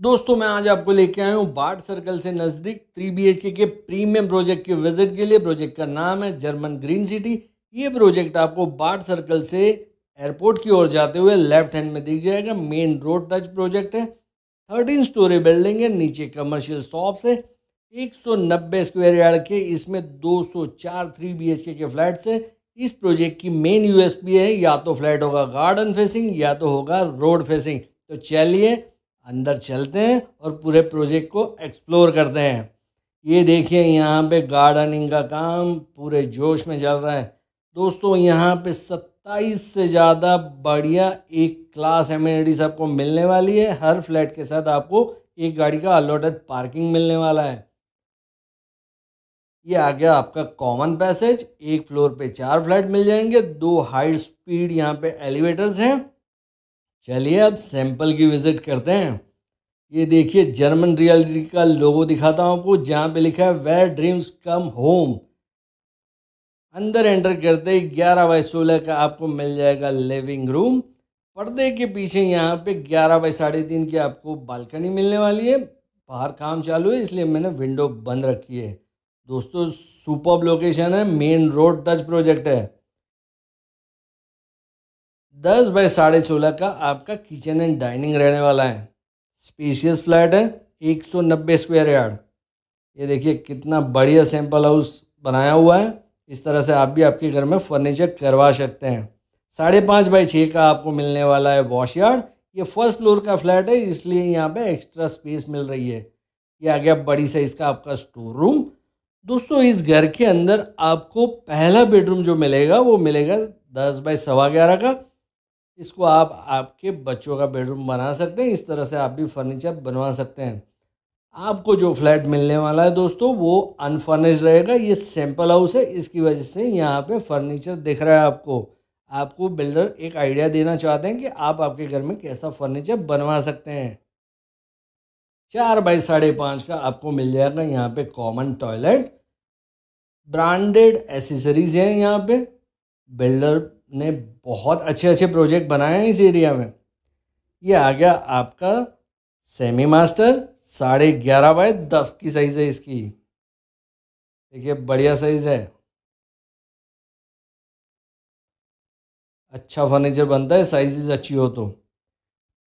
दोस्तों मैं आज आपको लेके आया हूँ बाट सर्कल से नज़दीक थ्री बी के, के प्रीमियम प्रोजेक्ट के विजिट के लिए प्रोजेक्ट का नाम है जर्मन ग्रीन सिटी ये प्रोजेक्ट आपको बाट सर्कल से एयरपोर्ट की ओर जाते हुए लेफ्ट हैंड में दिख जाएगा मेन रोड टच प्रोजेक्ट है थर्टीन स्टोरी बिल्डिंग है नीचे कमर्शियल शॉप्स है एक स्क्वायर यार्ड के इसमें चार थ्री बीएचके के फ्लैट्स है इस प्रोजेक्ट की मेन यूएसपी है या तो फ्लैट होगा गार्डन फेसिंग या तो होगा रोड फेसिंग तो चलिए अंदर चलते हैं और पूरे प्रोजेक्ट को एक्सप्लोर करते हैं ये देखिए यहाँ पे गार्डनिंग का काम पूरे जोश में चल रहा है दोस्तों यहाँ पे सत्ताईस से ज़्यादा बढ़िया एक क्लास एम्यूनिटीज़ आपको मिलने वाली है हर फ्लैट के साथ आपको एक गाड़ी का अलॉटेड पार्किंग मिलने वाला है ये आ गया आपका कॉमन पैसेज एक फ्लोर पे चार फ्लैट मिल जाएंगे दो हाई स्पीड यहाँ पे एलिवेटर्स हैं चलिए अब सैंपल की विज़िट करते हैं ये देखिए जर्मन रियलिटी का लोगो दिखाता हूँ आपको जहाँ पे लिखा है वेयर ड्रीम्स कम होम अंदर एंटर करते ही ग्यारह बाई सोलह का आपको मिल जाएगा लिविंग रूम पर्दे के पीछे यहाँ पे ग्यारह बाई साढ़े तीन की आपको बालकनी मिलने वाली है बाहर काम चालू है इसलिए मैंने विंडो बंद रखी है दोस्तों सुपर लोकेशन है मेन रोड टच प्रोजेक्ट है दस बाई साढ़े सोलह का आपका किचन एंड डाइनिंग रहने वाला है स्पेशियस फ्लैट है एक सौ नब्बे स्क्वायर यार्ड ये देखिए कितना बढ़िया सैंपल हाउस बनाया हुआ है इस तरह से आप भी आपके घर में फर्नीचर करवा सकते हैं साढ़े पाँच बाई छः का आपको मिलने वाला है वॉश यार्ड ये फर्स्ट फ्लोर का फ्लैट है इसलिए यहाँ पे एक्स्ट्रा स्पेस मिल रही है ये आ गया बड़ी साइज़ का आपका स्टोर रूम दोस्तों इस घर के अंदर आपको पहला बेडरूम जो मिलेगा वो मिलेगा दस बाई सवा ग्यारह का इसको आप आपके बच्चों का बेडरूम बना सकते हैं इस तरह से आप भी फर्नीचर बनवा सकते हैं आपको जो फ्लैट मिलने वाला है दोस्तों वो अनफर्निश्ड रहेगा ये सैम्पल हाउस है इसकी वजह से यहाँ पे फर्नीचर दिख रहा है आपको आपको बिल्डर एक आइडिया देना चाहते हैं कि आप आपके घर में कैसा फर्नीचर बनवा सकते हैं चार बाई साढ़े पाँच का आपको मिल जाएगा यहाँ पे कॉमन टॉयलेट ब्रांडेड एसेसरीज हैं यहाँ पे बिल्डर ने बहुत अच्छे अच्छे प्रोजेक्ट बनाए हैं इस एरिया में ये आ गया आपका सेमी मास्टर साढ़े ग्यारह बाय दस की साइज़ है इसकी देखिए बढ़िया साइज़ है अच्छा फर्नीचर बनता है साइजेस अच्छी हो तो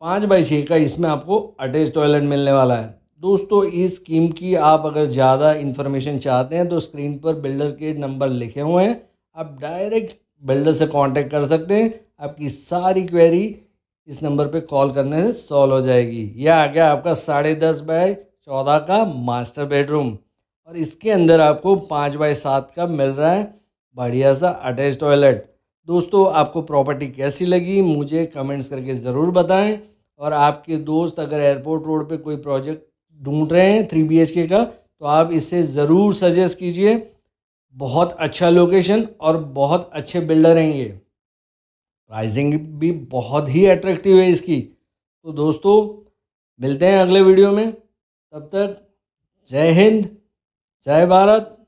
पाँच बाई छः का इसमें आपको अटैच टॉयलेट मिलने वाला है दोस्तों इस स्कीम की आप अगर ज़्यादा इन्फॉर्मेशन चाहते हैं तो स्क्रीन पर बिल्डर के नंबर लिखे हुए हैं आप डायरेक्ट बिल्डर से कांटेक्ट कर सकते हैं आपकी सारी क्वेरी इस नंबर पे कॉल करने से सॉल्व हो जाएगी यह आ गया आपका साढ़े दस बाय चौदह का मास्टर बेडरूम और इसके अंदर आपको पाँच बाय सात का मिल रहा है बढ़िया सा अटैच टॉयलेट दोस्तों आपको प्रॉपर्टी कैसी लगी मुझे कमेंट्स करके ज़रूर बताएं और आपके दोस्त अगर एयरपोर्ट रोड पे कोई प्रोजेक्ट ढूंढ रहे हैं थ्री बी के का तो आप इसे ज़रूर सजेस्ट कीजिए बहुत अच्छा लोकेशन और बहुत अच्छे बिल्डर हैं ये प्राइजिंग भी बहुत ही अट्रैक्टिव है इसकी तो दोस्तों मिलते हैं अगले वीडियो में तब तक जय हिंद जय भारत